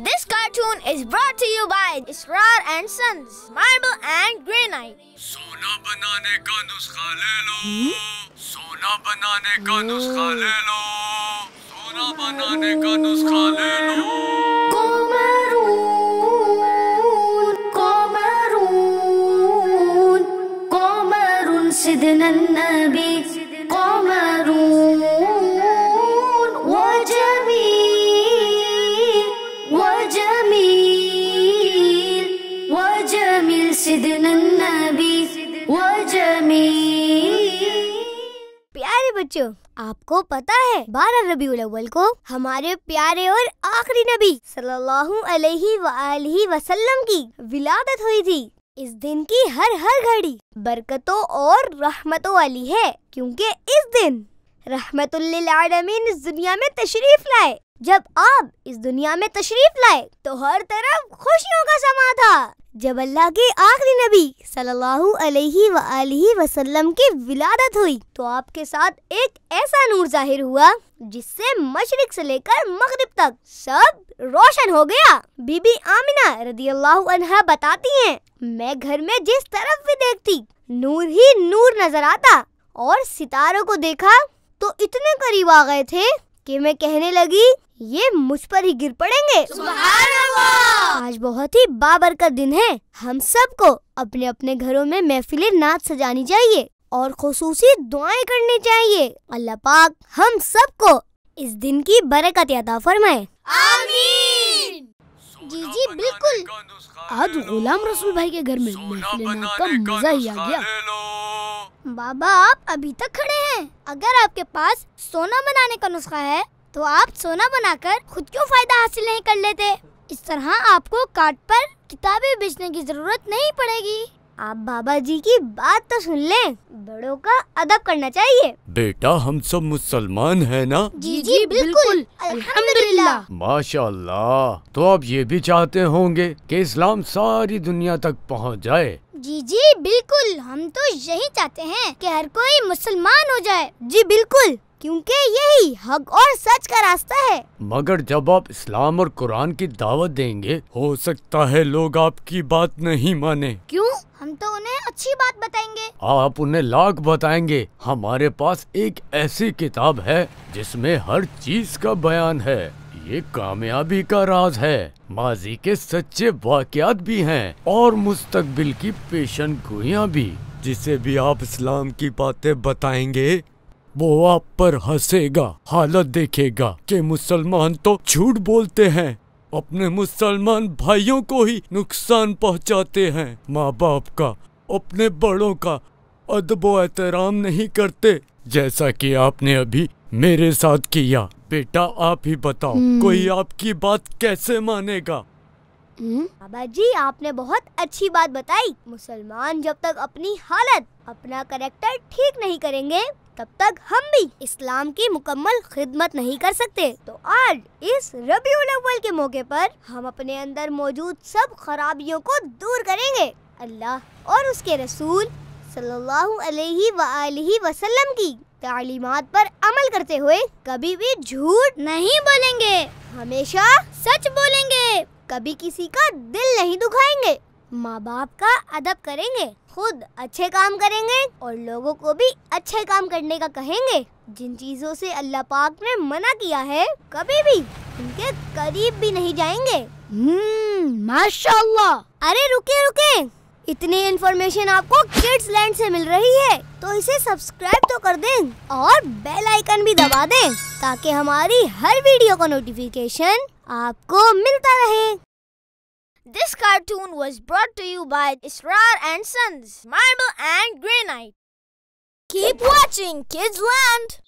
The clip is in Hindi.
This cartoon is brought to you by Israr and Sons, Marble and Granite. सोना banane ka नुस्खा le lo. सोना hmm? banane ka नुस्खा le lo. सोना banane ka नुस्खा le lo. Hmm? प्यारे बच्चों आपको पता है बारह रबी अव्वल को हमारे प्यारे और आखिरी नबी सल्लल्लाहु अलैहि वसल्लम की विलादत हुई थी इस दिन की हर हर घड़ी बरकतों और रहमतों वाली है क्योंकि इस दिन रहमतुल्लिलाडमीन इस दुनिया में तशरीफ लाए जब आप इस दुनिया में तशरीफ लाए तो हर तरफ खुशियों का समा था जब अल्लाह के आखिरी नबी सल्लल्लाहु अलैहि वआलैहि वसल्लम की विलादत हुई तो आपके साथ एक ऐसा नूर जाहिर हुआ जिससे मशरक से लेकर मगरब तक सब रोशन हो गया बीबी आमिना रदी अल्लाह बताती हैं मैं घर में जिस तरफ भी देखती नूर ही नूर नजर आता और सितारों को देखा तो इतने करीब आ गए थे कि मैं कहने लगी ये मुझ पर ही गिर पड़ेंगे सुभान अल्लाह आज बहुत ही बाबर का दिन है हम सबको अपने अपने घरों में महफिल नाच सजानी चाहिए और खसूसी दुआएं करनी चाहिए अल्लाह पाक हम सबको इस दिन की बरकत अदा फरमाए जी जी बिल्कुल आज गुलाम रसूल भाई के घर में महफिल का मजा ही आ गया बाबा आप अभी तक खड़े हैं अगर आपके पास सोना बनाने का नुस्खा है तो आप सोना बनाकर खुद क्यों फायदा हासिल नहीं कर लेते इस तरह आपको कार्ड पर किताबें बेचने की जरूरत नहीं पड़ेगी आप बाबा जी की बात तो सुन लें बड़ों का अदब करना चाहिए बेटा हम सब मुसलमान हैं ना जी जी बिल्कुल अल्हम्दुलिल्लाह माशाल्लाह तो आप ये भी चाहते होंगे कि इस्लाम सारी दुनिया तक पहुंच जाए जी जी बिल्कुल हम तो यही चाहते हैं कि हर कोई मुसलमान हो जाए जी बिल्कुल क्योंकि यही हक और सच का रास्ता है मगर जब आप इस्लाम और कुरान की दावत देंगे हो सकता है लोग आपकी बात नहीं माने क्यों हम तो उन्हें अच्छी बात बताएंगे आप उन्हें लाख बताएंगे हमारे पास एक ऐसी किताब है जिसमें हर चीज का बयान है ये कामयाबी का राज है माजी के सच्चे वाकयात भी हैं और मुस्तकबिल की पेशन गोया भी जिसे भी आप इस्लाम की बातें बताएंगे वो आप पर हंसेगा हालत देखेगा कि मुसलमान तो झूठ बोलते हैं अपने मुसलमान भाइयों को ही नुकसान पहुंचाते हैं माँ बाप का अपने बड़ों का अदब एहतराम नहीं करते जैसा कि आपने अभी मेरे साथ किया बेटा आप ही बताओ हम्म। कोई आपकी बात कैसे मानेगा हम्म? बाबा जी आपने बहुत अच्छी बात बताई मुसलमान जब तक अपनी हालत अपना करेक्टर ठीक नहीं करेंगे तब तक हम भी इस्लाम की मुकम्मल खिदमत नहीं कर सकते तो आज इस रबी अव्वल के मौके पर हम अपने अंदर मौजूद सब खराबियों को दूर करेंगे अल्लाह और उसके रसूल सल्लल्लाहु अलैहि वसल्लम की तालीमात पर अमल करते हुए कभी भी झूठ नहीं बोलेंगे हमेशा सच बोलेंगे कभी किसी का दिल नहीं दुखाएंगे माँ बाप का अदब करेंगे खुद अच्छे काम करेंगे और लोगों को भी अच्छे काम करने का कहेंगे जिन चीजों से अल्लाह पाक ने मना किया है कभी भी उनके करीब भी नहीं जाएंगे हम्म, माशाल्लाह अरे रुके रुके इतनी इन्फॉर्मेशन आपको किड्स लैंड से मिल रही है तो इसे सब्सक्राइब तो कर दें और बेल आइकन भी दबा दें ताकि हमारी हर वीडियो का नोटिफिकेशन आपको मिलता रहे This cartoon was brought to you by Israr and Sons, Marble and Granite. Keep watching Kids Land!